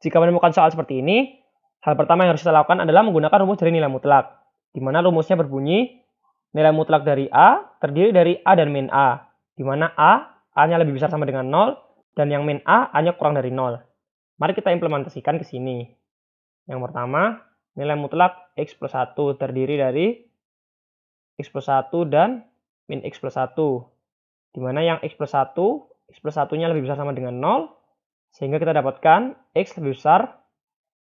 Jika menemukan soal seperti ini, hal pertama yang harus kita lakukan adalah menggunakan rumus dari nilai mutlak, di mana rumusnya berbunyi nilai mutlak dari A terdiri dari A dan min A, di mana A, A-nya lebih besar sama dengan 0, dan yang min A, A-nya kurang dari 0. Mari kita implementasikan ke sini. Yang pertama, nilai mutlak X plus 1 terdiri dari X plus 1 dan min X plus 1, di mana yang X plus 1, X plus 1-nya lebih besar sama dengan 0, sehingga kita dapatkan X lebih besar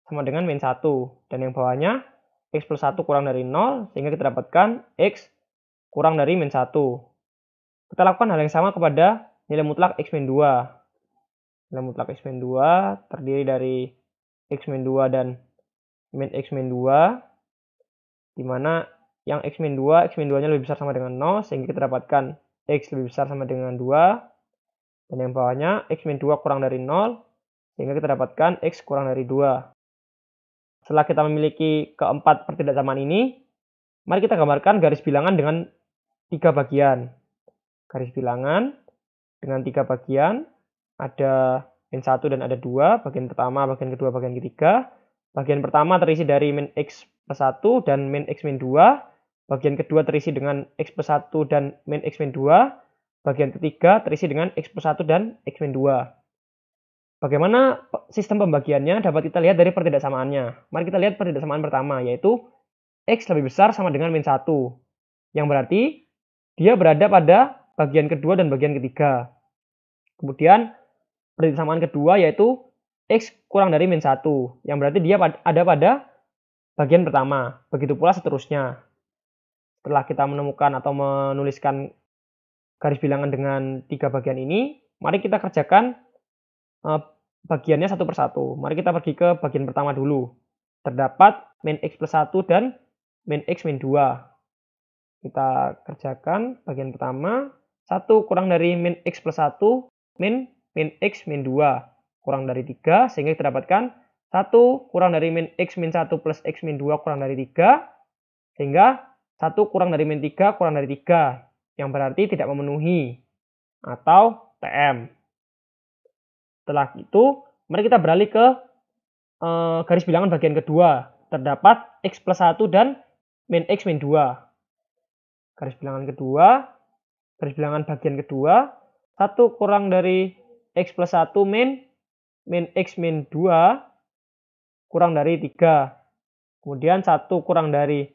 sama dengan min 1. Dan yang bawahnya X plus 1 kurang dari 0, sehingga kita dapatkan X kurang dari min 1. Kita lakukan hal yang sama kepada nilai mutlak X min 2. Nilai mutlak X min 2 terdiri dari X min 2 dan min X min 2, di mana yang X min 2, X min 2 nya lebih besar sama dengan 0, sehingga kita dapatkan X lebih besar sama dengan 2, dan yang bawahnya X min 2 kurang dari 0, sehingga kita dapatkan X kurang dari 2. Setelah kita memiliki keempat pertidaksamaan ini, mari kita gambarkan garis bilangan dengan tiga bagian. Garis bilangan dengan tiga bagian, ada min 1 dan ada 2, bagian pertama, bagian kedua, bagian ketiga. Bagian pertama terisi dari min X plus 1 dan min X min 2. Bagian kedua terisi dengan X plus 1 dan min X min 2. Bagian ketiga terisi dengan X plus 1 dan X 2. Bagaimana sistem pembagiannya dapat kita lihat dari pertidaksamaannya. Mari kita lihat pertidaksamaan pertama, yaitu X lebih besar sama dengan min 1. Yang berarti dia berada pada bagian kedua dan bagian ketiga. Kemudian pertidaksamaan kedua yaitu X kurang dari min 1. Yang berarti dia ada pada bagian pertama. Begitu pula seterusnya. Setelah kita menemukan atau menuliskan garis bilangan dengan tiga bagian ini, mari kita kerjakan eh, bagiannya satu persatu. Mari kita pergi ke bagian pertama dulu. Terdapat min X plus 1 dan min X min 2. Kita kerjakan bagian pertama. 1 kurang dari min X plus 1, min min X min 2. Kurang dari 3, sehingga kita dapatkan 1 kurang dari min X min 1 plus X min 2 kurang dari 3. Sehingga 1 kurang dari min 3 kurang dari 3 yang berarti tidak memenuhi, atau TM. Setelah itu, mari kita beralih ke e, garis bilangan bagian kedua. Terdapat X plus 1 dan min X min 2. Garis bilangan kedua, garis bilangan bagian kedua, 1 kurang dari X plus 1 min min X min 2 kurang dari 3. Kemudian 1 kurang dari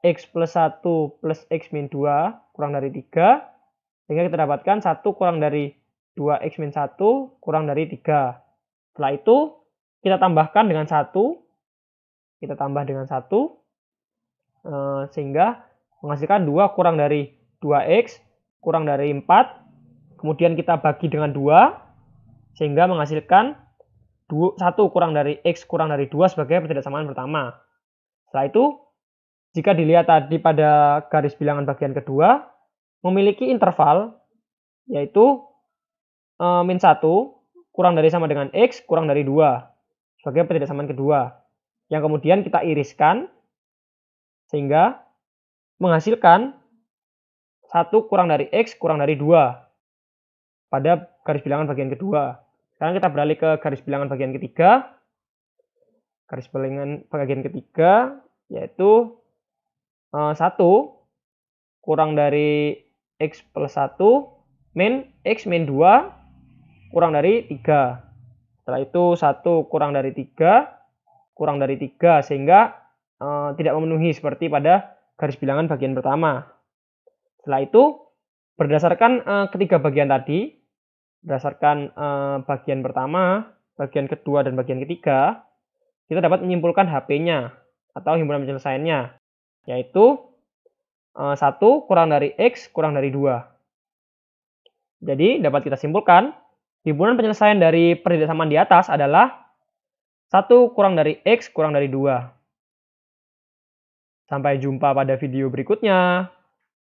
X plus 1 plus X min 2 kurang dari 3. Sehingga kita dapatkan 1 kurang dari 2X min 1 kurang dari 3. Setelah itu kita tambahkan dengan 1. Kita tambah dengan 1. Eh, sehingga menghasilkan 2 kurang dari 2X kurang dari 4. Kemudian kita bagi dengan 2. Sehingga menghasilkan 1 kurang dari X kurang dari 2 sebagai pertidaksamaan pertama. Setelah itu jika dilihat tadi pada garis bilangan bagian kedua, memiliki interval yaitu e, min 1 kurang dari sama dengan X kurang dari 2 sebagai pertidaksamaan kedua. Yang kemudian kita iriskan sehingga menghasilkan 1 kurang dari X kurang dari 2 pada garis bilangan bagian kedua. Sekarang kita beralih ke garis bilangan bagian ketiga. Garis bilangan bagian ketiga yaitu 1 eh, kurang dari X plus 1 min X min 2 kurang dari 3. Setelah itu 1 kurang dari 3 kurang dari 3 sehingga e, tidak memenuhi seperti pada garis bilangan bagian pertama. Setelah itu berdasarkan e, ketiga bagian tadi, berdasarkan e, bagian pertama, bagian kedua dan bagian ketiga, kita dapat menyimpulkan HP-nya atau himpunan penyelesaiannya yaitu eh, satu kurang dari X kurang dari 2. Jadi dapat kita simpulkan, himpunan penyelesaian dari pertidaksamaan di atas adalah satu kurang dari X kurang dari 2. Sampai jumpa pada video berikutnya.